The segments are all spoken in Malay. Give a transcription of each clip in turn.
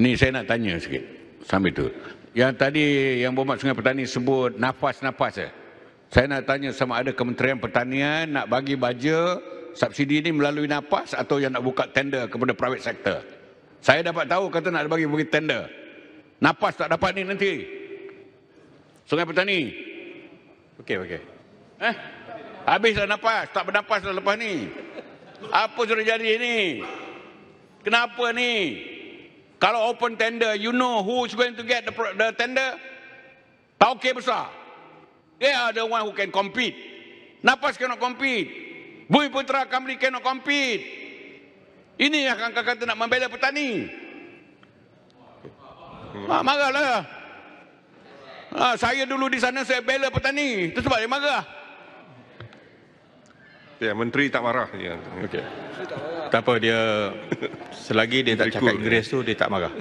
Ni saya nak tanya sikit sambil tu. Yang tadi yang Bomat Sungai Petani sebut nafas-nafas eh. Saya nak tanya sama ada Kementerian Pertanian nak bagi baja subsidi ni melalui nafas atau yang nak buka tender kepada private sector. Saya dapat tahu kata nak bagi bagi tender. Nafas tak dapat ni nanti. Sungai Petani. Okey okey. Eh? Habislah nafas, tak bernafas lah lepas ni. Apa sudah jadi ni? Kenapa ni? Kalau open tender, you know who is going to get the, the tender? Tak okay besar. They are the one who can compete. Napas cannot compete. Bui Putra Kamri cannot compete. Ini yang akan kata nak membela petani. Mak ha, marah lah. Ha, saya dulu di sana saya bela petani. Itu sebab dia marah. Ya, menteri tak marah dia. Ya. Okey. Tak apa dia selagi dia tak cakap ya. Inggeris tu dia tak marah.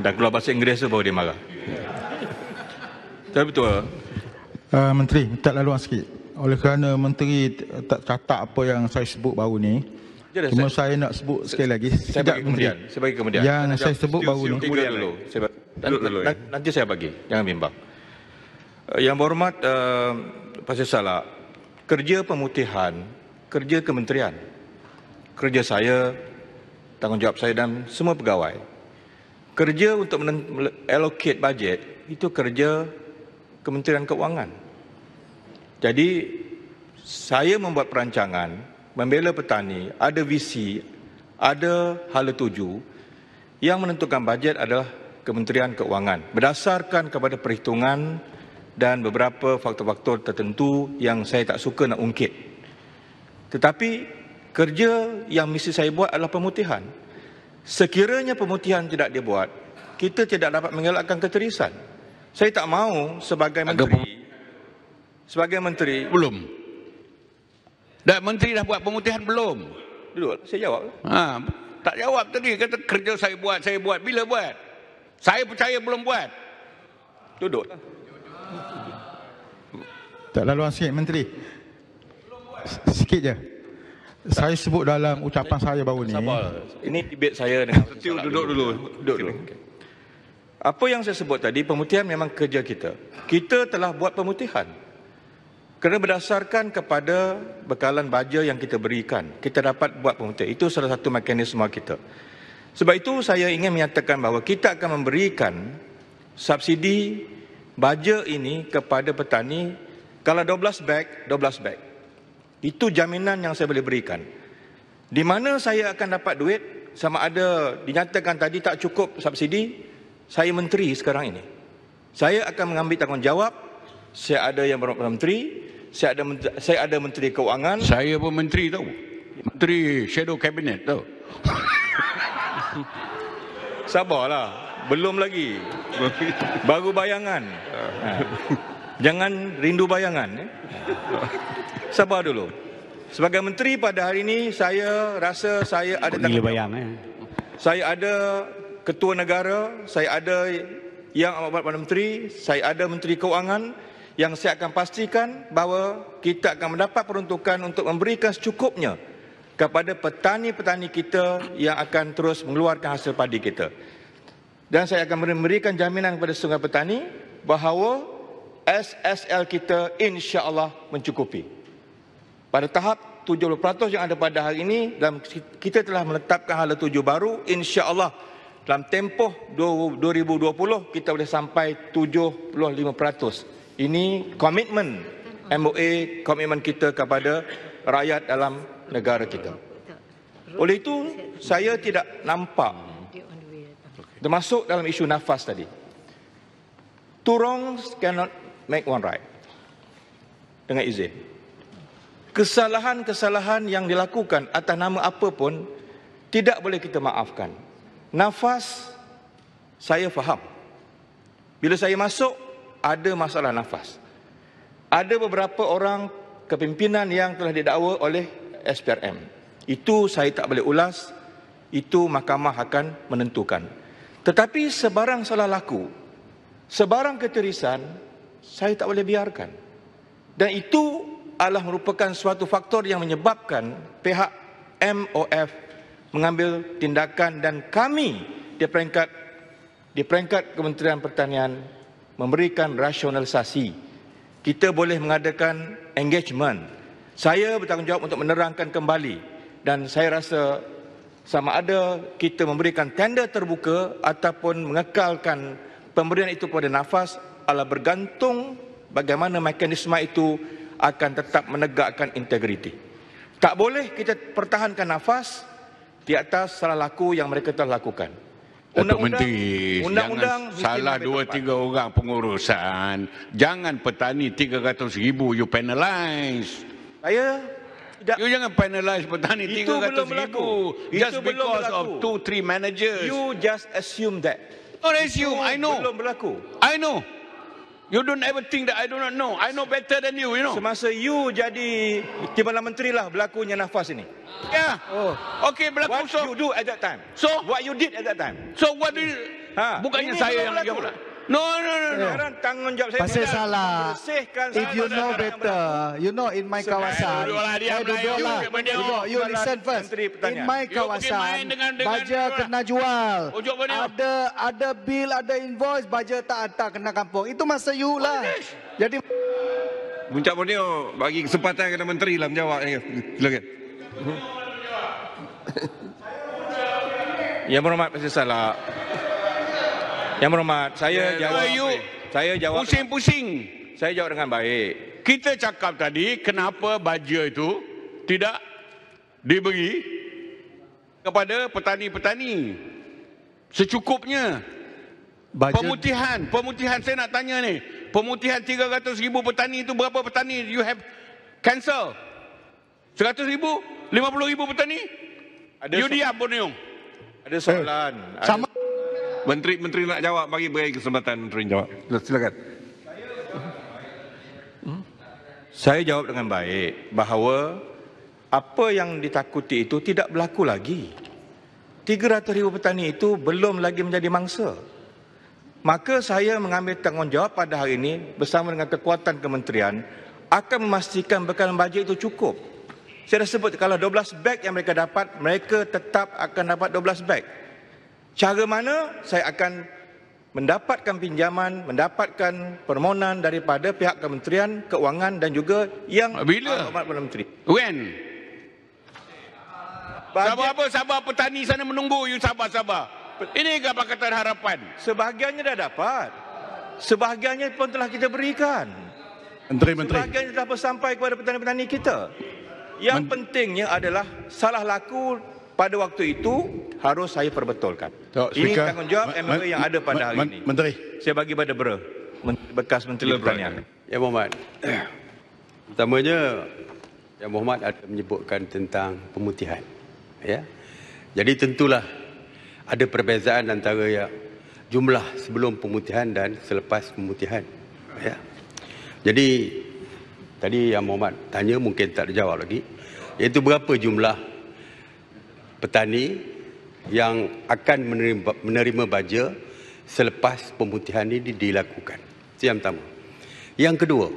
Dan keluar bahasa Inggeris tu baru dia marah. Tapi betul. Uh, menteri, tak lalu sikit. Oleh kerana menteri tak catat apa yang saya sebut baru ni, Jadi Cuma saya, saya nak sebut sekali lagi Sejak bagi kemudian, kemudian. Saya bagi kemudian. Yang saya, saya sebut baru ni kemudian dulu. Saya dulu, dulu, ya. Nanti saya bagi Jangan bimbang eh, Yang berhormat uh, Pasir Salak kerja pemutihan kerja kementerian kerja saya tanggungjawab saya dan semua pegawai kerja untuk men- allocate budget itu kerja kementerian keuangan jadi saya membuat perancangan membela petani ada visi ada hal tuju yang menentukan budget adalah Kementerian Keuangan berdasarkan kepada perhitungan dan beberapa faktor-faktor tertentu yang saya tak suka nak ungkit. Tetapi kerja yang mesti saya buat adalah pemutihan. Sekiranya pemutihan tidak dibuat, kita tidak dapat mengelakkan keterisan. Saya tak mahu sebagai menteri. Sebagai menteri. Belum. Dan menteri dah buat pemutihan belum? Duduk, saya jawab. Ha, tak jawab tadi. Kata kerja saya buat, saya buat. Bila buat? Saya percaya belum buat. Duduklah. Tak lalu lah sikit menteri. Sikit je. Saya sebut dalam ucapan saya baru ni. Sabar. Ini debate saya dengan Setiu duduk dulu. Duduk dulu. Apa yang saya sebut tadi, pemutihan memang kerja kita. Kita telah buat pemutihan. Kerana berdasarkan kepada bekalan baja yang kita berikan, kita dapat buat pemutihan. Itu salah satu mekanisme kita. Sebab itu saya ingin menyatakan bahawa kita akan memberikan subsidi baja ini kepada petani kalau 12 bag, 12 bag. Itu jaminan yang saya boleh berikan. Di mana saya akan dapat duit, sama ada dinyatakan tadi tak cukup subsidi, saya menteri sekarang ini. Saya akan mengambil tanggungjawab, saya ada yang berhormat menteri, saya ada menteri, saya ada menteri keuangan. Saya pun menteri tahu. Menteri shadow cabinet tahu. Sabarlah, belum lagi. Baru bayangan. Ha. Jangan rindu bayangan. Eh? Sabar dulu. Sebagai menteri pada hari ini saya rasa saya ada tanggungjawab. Bayang, eh. Saya ada ketua negara, saya ada yang amat berhormat menteri, saya ada menteri kewangan yang saya akan pastikan bahawa kita akan mendapat peruntukan untuk memberikan secukupnya kepada petani-petani kita yang akan terus mengeluarkan hasil padi kita. Dan saya akan memberikan jaminan kepada semua petani bahawa SSL kita insya-Allah mencukupi. Pada tahap 70% yang ada pada hari ini dalam kita telah menetapkan hala tuju baru insya-Allah dalam tempoh 2020 kita boleh sampai 75%. Ini komitmen MOA komitmen kita kepada rakyat dalam negara kita. Oleh itu saya tidak nampak termasuk dalam isu nafas tadi. Turong cannot make one right. Dengan izin. Kesalahan-kesalahan yang dilakukan atas nama apa pun tidak boleh kita maafkan. Nafas saya faham. Bila saya masuk ada masalah nafas. Ada beberapa orang kepimpinan yang telah didakwa oleh SPRM. Itu saya tak boleh ulas. Itu mahkamah akan menentukan. Tetapi sebarang salah laku, sebarang keterisan, saya tak boleh biarkan. Dan itu adalah merupakan suatu faktor yang menyebabkan pihak MOF mengambil tindakan dan kami di peringkat di peringkat Kementerian Pertanian memberikan rasionalisasi. Kita boleh mengadakan engagement. Saya bertanggungjawab untuk menerangkan kembali dan saya rasa sama ada kita memberikan tender terbuka ataupun mengekalkan pemberian itu kepada nafas Ta'ala bergantung bagaimana mekanisme itu akan tetap menegakkan integriti. Tak boleh kita pertahankan nafas di atas salah laku yang mereka telah lakukan. Undang-undang, Menteri, undang-undang jangan salah dua tiga orang pengurusan. Jangan petani tiga ratus ribu, you penalise. Saya tidak. You jangan penalise petani tiga ratus ribu. Itu just belum because berlaku. of two, three managers. You just assume that. Don't assume, I know. belum berlaku. I know. You don't ever think that I do not know. I know better than you, you know. Semasa you jadi Timbalan Menteri lah berlakunya nafas ini. Yeah. Oh. Okay, berlaku. What so, you do at that time? So? What you did at that time? So, what do you... Ha, bukannya saya yang berlaku. berlaku. No, no, no, no. Sekarang tanggungjawab saya. Pasal salah. Bersihkan If you know better, you know in my kawasan. Saya duduklah. Lah, you lah. listen lah, first. In my kawasan, baja kena jual. Oh, ada ada bill, ada invoice, baja tak ada kena kampung. Itu masa you lah. Oh, Jadi... Puncak Borneo bagi kesempatan kepada Menteri lah menjawab. Silakan. Ya berhormat pasal salah. Yang berhormat, saya yeah, jawab. You, saya jawab. Pusing-pusing. Saya jawab dengan baik. Kita cakap tadi kenapa baju itu tidak diberi kepada petani-petani secukupnya baja. pemutihan pemutihan saya nak tanya ni pemutihan 300 ribu petani itu berapa petani you have cancel 100 ribu, 50 ribu petani ada you so diam Borneo ada soalan eh. ada. sama Menteri-menteri nak jawab, bagi beri kesempatan menteri jawab. Silakan. Saya jawab dengan baik bahawa apa yang ditakuti itu tidak berlaku lagi. 300 ribu petani itu belum lagi menjadi mangsa. Maka saya mengambil tanggungjawab pada hari ini bersama dengan kekuatan kementerian akan memastikan bekalan baja itu cukup. Saya dah sebut kalau 12 beg yang mereka dapat, mereka tetap akan dapat 12 beg. Cara mana saya akan mendapatkan pinjaman, mendapatkan permohonan daripada pihak Kementerian Keuangan dan juga yang Bila? Alamat Perdana Menteri. When? Bajet. Sabar apa? Sabar petani sana menunggu. You sabar-sabar. Ini ke Pakatan Harapan? Sebahagiannya dah dapat. Sebahagiannya pun telah kita berikan. Menteri, Menteri. Sebahagiannya telah sampai kepada petani-petani kita. Yang Men- pentingnya adalah salah laku pada waktu itu harus saya perbetulkan. Tok, oh, ini speaker, tanggungjawab MLA yang ada pada hari ini. Menteri. Saya bagi pada Bro. Bekas Menteri Pertanian. Ya Muhammad. Pertamanya Ya Muhammad ada menyebutkan tentang pemutihan. Ya. Jadi tentulah ada perbezaan antara ya jumlah sebelum pemutihan dan selepas pemutihan. Ya. Jadi tadi yang Muhammad tanya mungkin tak dijawab lagi. itu berapa jumlah petani yang akan menerima, menerima baja selepas pemutihan ini dilakukan. Itu yang pertama. Yang kedua,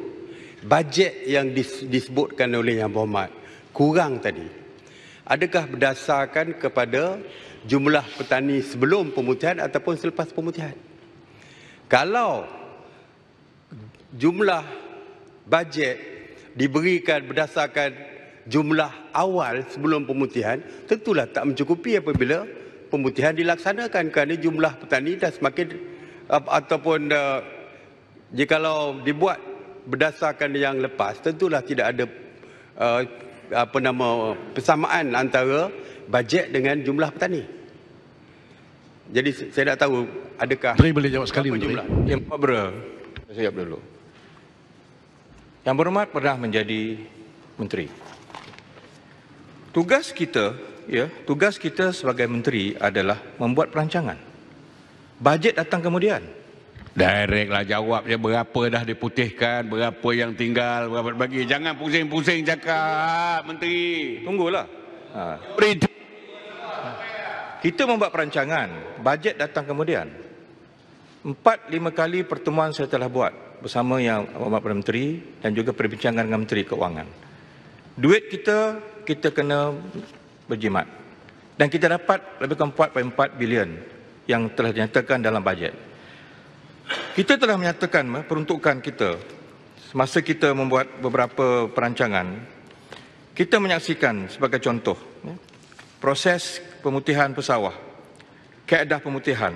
bajet yang disebutkan oleh Yang Berhormat kurang tadi. Adakah berdasarkan kepada jumlah petani sebelum pemutihan ataupun selepas pemutihan? Kalau jumlah bajet diberikan berdasarkan jumlah awal sebelum pemutihan tentulah tak mencukupi apabila pemutihan dilaksanakan kerana jumlah petani dah semakin ataupun uh, eh, jika dibuat berdasarkan yang lepas tentulah tidak ada uh, apa nama persamaan antara bajet dengan jumlah petani. Jadi saya nak tahu adakah Menteri boleh jawab sekali Menteri. Yang Pabra, saya siap dulu. Yang berhormat pernah menjadi Menteri tugas kita ya tugas kita sebagai menteri adalah membuat perancangan bajet datang kemudian Directlah jawab dia berapa dah diputihkan, berapa yang tinggal, berapa bagi. Jangan pusing-pusing cakap, Menteri. Tunggulah. Ha. Kita membuat perancangan, bajet datang kemudian. Empat, lima kali pertemuan saya telah buat bersama yang Bapak Perdana Menteri dan juga perbincangan dengan Menteri Keuangan. Duit kita kita kena berjimat. Dan kita dapat lebih kurang 4.4 bilion yang telah dinyatakan dalam bajet. Kita telah menyatakan eh, peruntukan kita semasa kita membuat beberapa perancangan. Kita menyaksikan sebagai contoh eh, proses pemutihan pesawah, keadaan pemutihan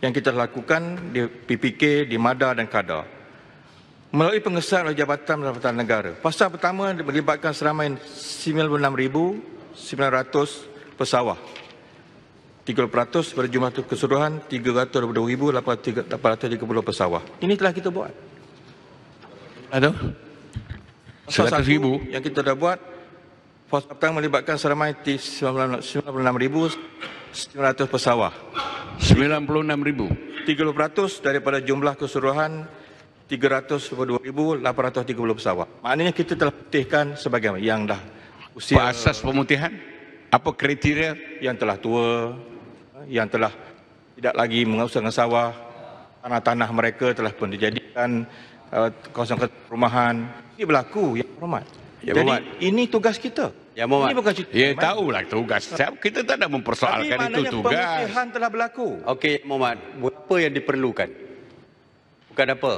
yang kita lakukan di PPK, di MADA dan KADA melalui pengesahan oleh Jabatan Pendapatan Negara. Pasal pertama melibatkan seramai 96,900 pesawah. 30% pada jumlah keseluruhan 322,830 pesawah. Ini telah kita buat. Ada? Salah satu yang kita dah buat Fos Petang melibatkan seramai 96,900 pesawah. 96,000. 30% daripada jumlah keseluruhan 322,830 pesawat. Maknanya kita telah putihkan sebagai yang dah usia. Apa asas pemutihan? Apa kriteria? Yang telah tua, yang telah tidak lagi mengusahakan sawah, tanah-tanah mereka telah pun dijadikan uh, kawasan perumahan. Ini berlaku, ya, Hormat. Ya, Jadi Muhammad. ini tugas kita. Ya, Muhammad. ini bukan cita, ya, tahulah tugas. kita tak ada mempersoalkan itu tugas. Tapi maknanya pemutihan telah berlaku. Okey, Muhammad. Apa yang diperlukan? Bukan apa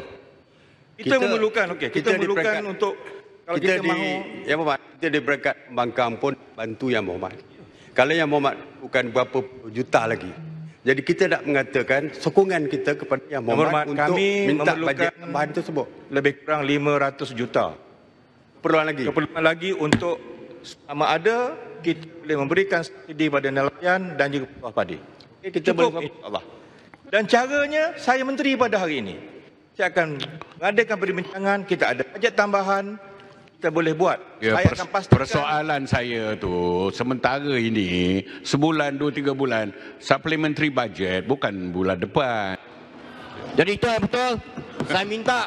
kita memerlukan okey kita memerlukan untuk kalau kita, kita di mahu, yang Muhammad kita di berkat bangkang pun bantu yang Muhammad kalau yang Muhammad bukan berapa juta lagi jadi kita nak mengatakan sokongan kita kepada yang Muhammad, Muhammad untuk kami minta bajet tambahan tersebut lebih kurang 500 juta Perluan lagi perluan lagi untuk sama ada kita boleh memberikan subsidi pada nelayan dan juga buah padi. Okay, kita Cukup, boleh insyaAllah. Dan caranya saya menteri pada hari ini saya akan mengadakan perbincangan, kita ada bajet tambahan, kita boleh buat. Ya, saya akan Persoalan saya tu sementara ini sebulan dua tiga bulan supplementary budget bukan bulan depan. Jadi itu yang betul. Saya minta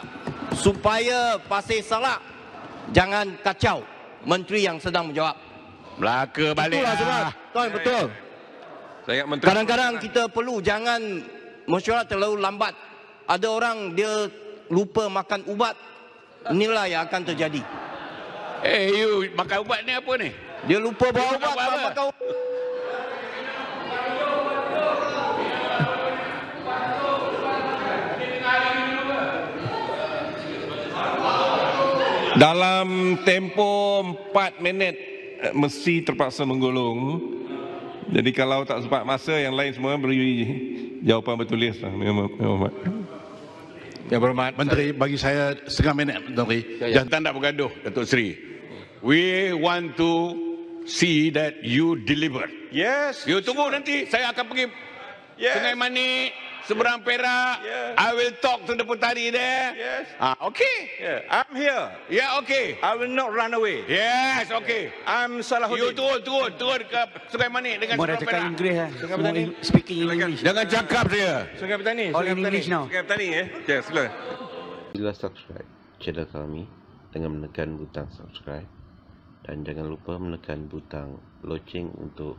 supaya pasir salah jangan kacau menteri yang sedang menjawab. Melaka balik. Itulah lah. sebab. Lah. Tuan, ya, ya. betul. Saya Kadang-kadang kita perlu jangan mesyuarat terlalu lambat ada orang dia lupa makan ubat inilah yang akan terjadi eh hey, you makan ubat ni apa ni dia lupa bawa ubat makan ubat, makan ubat. Dalam tempo 4 minit eh, mesti terpaksa menggulung. Jadi kalau tak sempat masa yang lain semua beri jawapan bertulis. Lah. Memang, memang. Yang berhormat Menteri saya... bagi saya setengah minit Menteri Jangan ya, ya. tak bergaduh Datuk Seri We want to see that you deliver Yes You tunggu sure. nanti saya akan pergi yes. Sungai Manik seberang yeah. Perak. Yeah. I will talk to the petani there. Yes. Ah, okay. Yeah. I'm here. Yeah, okay. I will not run away. Yes, okay. Yeah. I'm Salahuddin. You turun, turun, turun ke Sungai Manik dengan seberang Perak. Mereka cakap Inggeris eh? Sungai Petani. Speaking English. Jangan cakap dia. Sungai Petani. All in English now. Sungai Petani, eh. Yes, sila. Sila subscribe channel kami dengan menekan butang subscribe dan jangan lupa menekan butang loceng untuk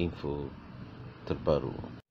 info terbaru